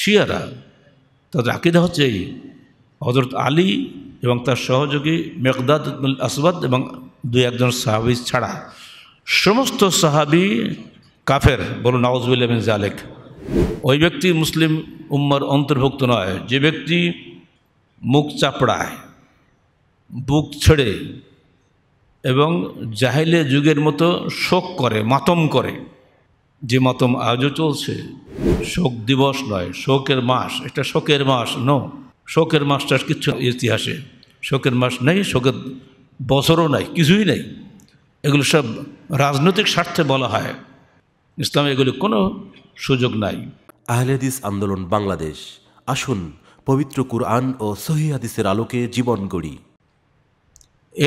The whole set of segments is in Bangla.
শিয়ারা তাদের আকিদা হচ্ছে এই হজরত আলী এবং তার সহযোগী মেকদাদ আসবাদ এবং দু একজন সাহাবি ছাড়া সমস্ত সাহাবি কাফের বলুন নওয়াজবুল জালেক ওই ব্যক্তি মুসলিম উম্মার অন্তর্ভুক্ত নয় যে ব্যক্তি মুখ চাপড়ায় বুক ছেড়ে এবং জাহেলে যুগের মতো শোক করে মাতম করে যে মতম আজও চলছে শোক দিবস নয় শোকের মাস এটা শোকের মাস নো শোকের মাসটা কিচ্ছু ইতিহাসে শোকের মাস নেই শোকের বছরও নাই কিছুই নেই এগুলো সব রাজনৈতিক স্বার্থে বলা হয় ইসলামে এগুলো কোনো সুযোগ নাই আহলেদিস আন্দোলন বাংলাদেশ আসুন পবিত্র কুরআন ও সহিদিসের আলোকে জীবন গড়ি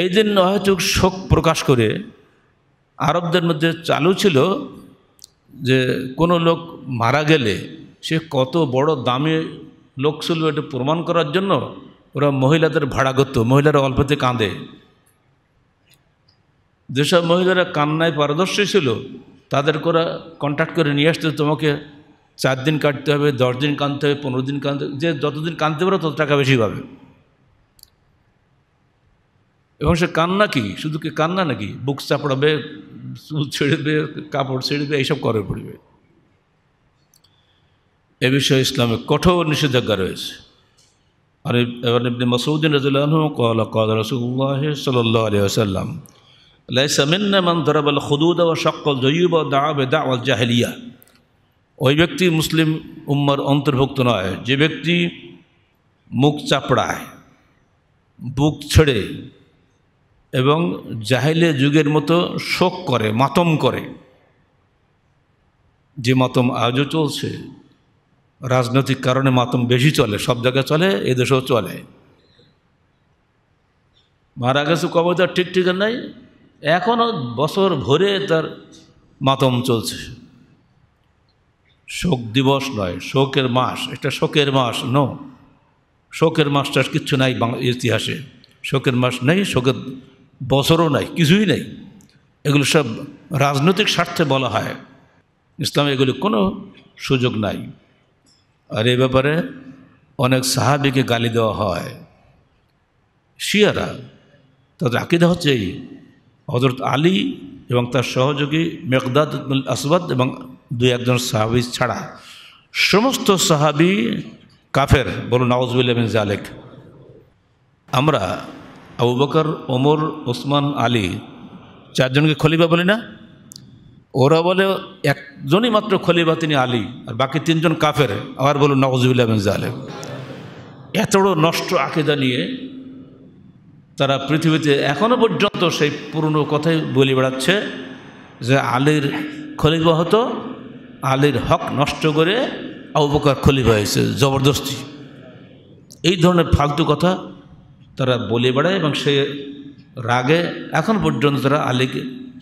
এই দিন অহেতুক শোক প্রকাশ করে আরবদের মধ্যে চালু ছিল যে কোনো লোক মারা গেলে সে কত বড় দামে লোক ছিল এটা প্রমাণ করার জন্য ওরা মহিলাদের ভাড়া করতো মহিলারা অল্পতে কাঁদে যেসব মহিলারা কান্নায় পারদর্শী ছিল তাদের ওরা কন্ট্যাক্ট করে নিয়ে আসতে তোমাকে চার দিন কাটতে হবে দশ দিন কাঁদতে হবে পনেরো দিন কাঁদতে যে যতদিন কাঁদতে পারো তত টাকা বেশি পাবে এবং সে কান্না কি শুধু কি কান্না নাকি বুক চাপড়াবে ছেড়ে দিয়ে কাপড় ছেড়ে দিয়ে এইসব করে পড়বে এ বিষয়ে ইসলামে কঠোর নিষেধাজ্ঞা রয়েছে আর ইবনে মাসউদিন রাদিয়াল্লাহু قال قال رسول الله صلى الله عليه وسلم ليس منا من ضرب الخدود وشق الجيوب ودعا ওই ব্যক্তি মুসলিম উম্মার অন্তর্ভুক্ত নয় যে ব্যক্তি মুখ চাপড়ায় বুক ছেড়ে এবং জাহেলে যুগের মতো শোক করে মাতম করে যে মাতম আজও চলছে রাজনৈতিক কারণে মাতম বেশি চলে সব জায়গায় চলে এদেশেও চলে মারা গেছে কবে তার ঠিক ঠিক নাই এখনও বছর ভরে তার মাতম চলছে শোক দিবস নয় শোকের মাস এটা শোকের মাস নো শোকের মাস টাস কিচ্ছু নাই ইতিহাসে শোকের মাস নেই শোকের বছরও নাই কিছুই নাই এগুলো সব রাজনৈতিক স্বার্থে বলা হয় ইসলামে এগুলি কোনো সুযোগ নাই আর এ ব্যাপারে অনেক সাহাবিকে গালি দেওয়া হয় শিয়ারা তাদের আকিদা হচ্ছে এই হজরত আলী এবং তার সহযোগী মেকদাদ আসবাদ এবং দুই একজন সাহাবি ছাড়া সমস্ত সাহাবি কাফের বলুন নওয়াজবুল আমিন জালেক আমরা আবু বকর ওমর ওসমান আলী চারজনকে খলিফা বলি না ওরা বলে একজনই মাত্র খলিফা তিনি আলী আর বাকি তিনজন কাফের আবার বলুন নওয়াজুবিল্লাহ জালেম এত বড় নষ্ট আকিদা নিয়ে তারা পৃথিবীতে এখনও পর্যন্ত সেই পুরনো কথাই বলি বেড়াচ্ছে যে আলীর খলিফা হতো আলীর হক নষ্ট করে আবু বকর খলিফা হয়েছে জবরদস্তি এই ধরনের ফালতু কথা তারা বলে বেড়ায় এবং সে রাগে এখন পর্যন্ত তারা আলিগ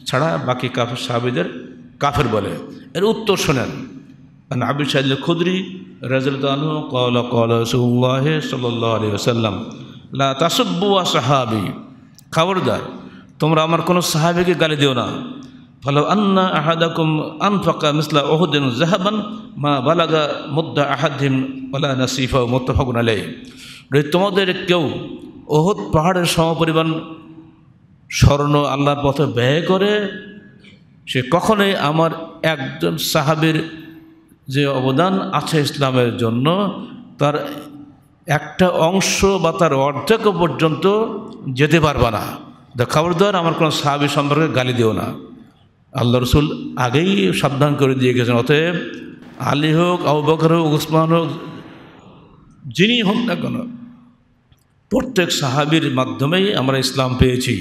ছাড়া বাকি কাফের সাহাবিদের কাফের বলে এর উত্তর শোনেন আবি সাহিল খুদরি রাজু কল কল সুল্লাহ সাল্লি সাল্লাম লা তাসব্বুয়া সাহাবি খবরদার তোমরা আমার কোনো সাহাবিকে গালি দিও না ফলো আন্না আহাদাকুম আনফাকা মিসলা ওহদিন জাহাবান মা বালাগা মুদ্দা আহাদিন ওলা নাসিফা মোত্তফাগুন আলাই যদি তোমাদের কেউ ওহত পাহাড়ের সমপরিমাণ স্মরণ আল্লাহর পথে ব্যয় করে সে কখনোই আমার একজন সাহাবির যে অবদান আছে ইসলামের জন্য তার একটা অংশ বা তার অর্ধেক পর্যন্ত যেতে পারবা না দেওয়ার আমার কোনো সাহাবি সম্পর্কে গালি দিও না আল্লাহ রসুল আগেই সাবধান করে দিয়ে গেছেন অতএব আলী হোক আউ বকর হোক উসমান হোক যিনি হোক না কেন প্রত্যেক সাহাবির মাধ্যমেই আমরা ইসলাম পেয়েছি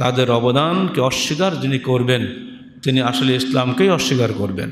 তাদের অবদানকে অস্বীকার যিনি করবেন তিনি আসলে ইসলামকেই অস্বীকার করবেন